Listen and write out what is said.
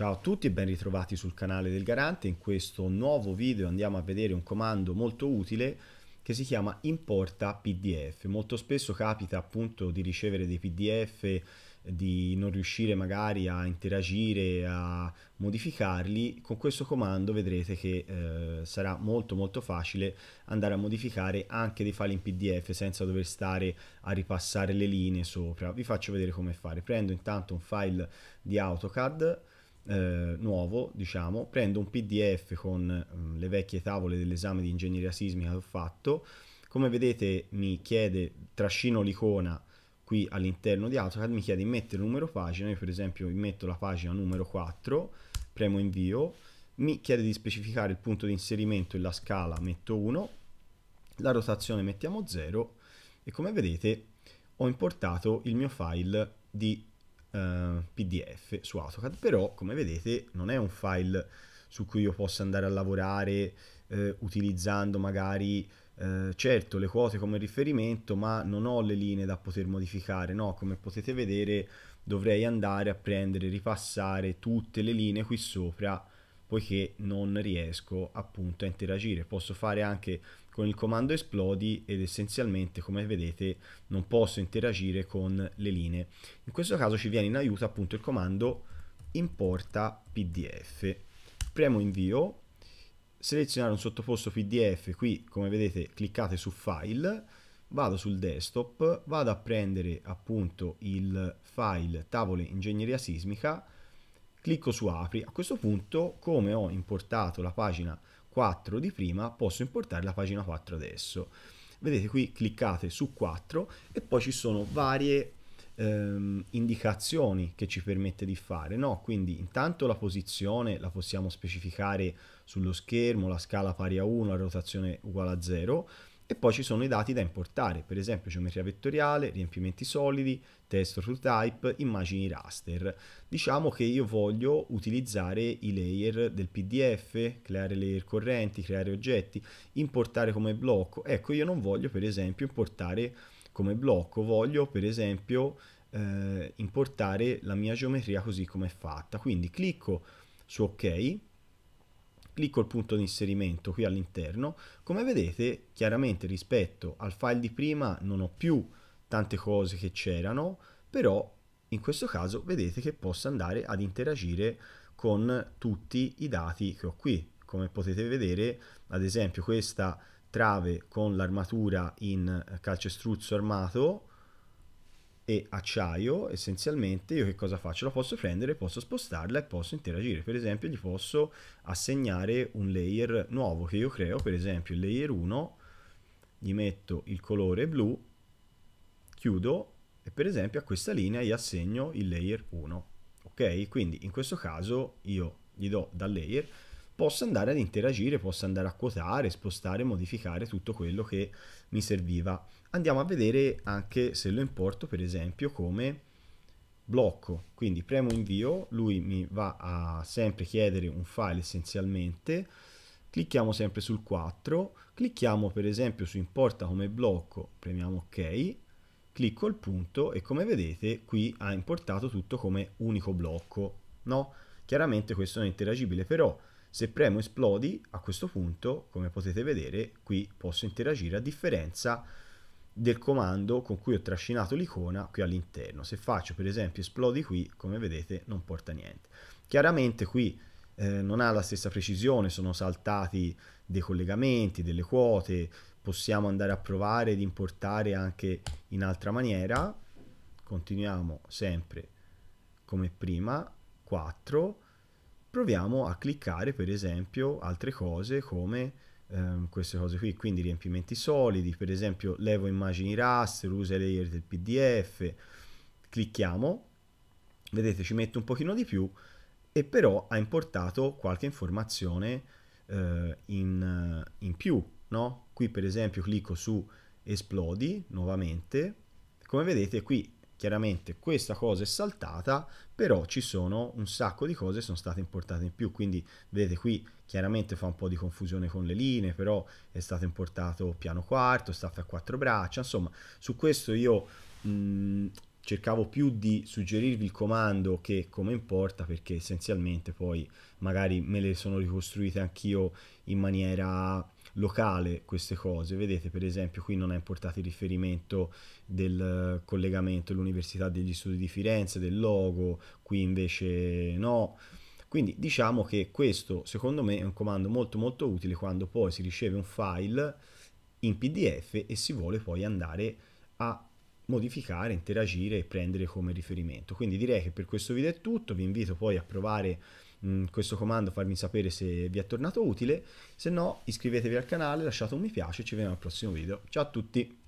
Ciao a tutti e ben ritrovati sul canale del Garante. In questo nuovo video andiamo a vedere un comando molto utile che si chiama importa PDF. Molto spesso capita appunto di ricevere dei PDF di non riuscire magari a interagire, a modificarli, con questo comando vedrete che eh, sarà molto molto facile andare a modificare anche dei file in PDF senza dover stare a ripassare le linee sopra. Vi faccio vedere come fare. Prendo intanto un file di AutoCAD eh, nuovo, diciamo, prendo un PDF con mh, mm, le vecchie tavole dell'esame di ingegneria sismica che ho fatto, come vedete mi chiede, trascino l'icona qui all'interno di AutoCAD, mi chiede di mettere il numero pagina, io per esempio metto la pagina numero 4, premo invio, mi chiede di specificare il punto di inserimento e la scala, metto 1, la rotazione mettiamo 0 e come vedete ho importato il mio file di eh, PDF su AutoCAD, però come vedete non è un file su cui io possa andare a lavorare eh, utilizzando magari eh, certo le quote come riferimento, ma non ho le linee da poter modificare, no, come potete vedere dovrei andare a prendere, e ripassare tutte le linee qui sopra poiché non riesco appunto a interagire. Posso fare anche con il comando esplodi ed essenzialmente come vedete non posso interagire con le linee. In questo caso ci viene in aiuto appunto il comando importa pdf. Premo invio, selezionare un sottoposto pdf, qui come vedete cliccate su file, vado sul desktop, vado a prendere appunto il file tavole ingegneria sismica, clicco su apri, a questo punto come ho importato la pagina 4 di prima, posso importare la pagina 4 adesso. Vedete qui cliccate su 4 e poi ci sono varie ehm, indicazioni che ci permette di fare. No? Quindi intanto la posizione la possiamo specificare sullo schermo, la scala pari a 1, la rotazione uguale a 0 e poi ci sono i dati da importare, per esempio geometria vettoriale, riempimenti solidi, testo to type, immagini raster. Diciamo che io voglio utilizzare i layer del PDF, creare layer correnti, creare oggetti, importare come blocco. Ecco, io non voglio per esempio importare come blocco, voglio per esempio eh, importare la mia geometria così come è fatta. Quindi clicco su ok clicco il punto di inserimento qui all'interno, come vedete chiaramente rispetto al file di prima non ho più tante cose che c'erano, però in questo caso vedete che posso andare ad interagire con tutti i dati che ho qui. Come potete vedere, ad esempio questa trave con l'armatura in calcestruzzo armato, e acciaio essenzialmente io che cosa faccio? La posso prendere, posso spostarla e posso interagire, per esempio gli posso assegnare un layer nuovo che io creo, per esempio il layer 1 gli metto il colore blu, chiudo e per esempio a questa linea gli assegno il layer 1, ok? Quindi in questo caso io gli do dal layer posso andare ad interagire, posso andare a quotare, spostare, modificare tutto quello che mi serviva. Andiamo a vedere anche se lo importo per esempio come blocco, quindi premo invio, lui mi va a sempre chiedere un file essenzialmente, clicchiamo sempre sul 4, clicchiamo per esempio su importa come blocco, premiamo ok, clicco il punto e come vedete qui ha importato tutto come unico blocco, no? Chiaramente questo non è interagibile, però se premo esplodi, a questo punto, come potete vedere, qui posso interagire a differenza del comando con cui ho trascinato l'icona qui all'interno. Se faccio per esempio esplodi qui, come vedete non porta niente. Chiaramente qui eh, non ha la stessa precisione, sono saltati dei collegamenti, delle quote, possiamo andare a provare di importare anche in altra maniera. Continuiamo sempre come prima, 4, proviamo a cliccare per esempio altre cose come ehm, queste cose qui, quindi riempimenti solidi, per esempio levo immagini raster, usa layer del PDF, clicchiamo, vedete ci mette un pochino di più e però ha importato qualche informazione eh, in, in, più, no? Qui per esempio clicco su esplodi nuovamente, come vedete qui Chiaramente questa cosa è saltata, però ci sono un sacco di cose che sono state importate in più, quindi vedete qui chiaramente fa un po' di confusione con le linee, però è stato importato piano quarto, staff a quattro braccia, insomma su questo io mh, mm, cercavo più di suggerirvi il comando che come importa perché essenzialmente poi magari me le sono ricostruite anch'io in maniera locale queste cose. Vedete per esempio qui non è importato il riferimento del eh, collegamento all'Università degli Studi di Firenze, del logo, qui invece no. Quindi diciamo che questo secondo me è un comando molto molto utile quando poi si riceve un file in PDF e si vuole poi andare a modificare, interagire e prendere come riferimento. Quindi direi che per questo video è tutto, vi invito poi a provare mh, questo comando, farmi sapere se vi è tornato utile, se no iscrivetevi al canale, lasciate un mi piace, ci vediamo al prossimo video, ciao a tutti!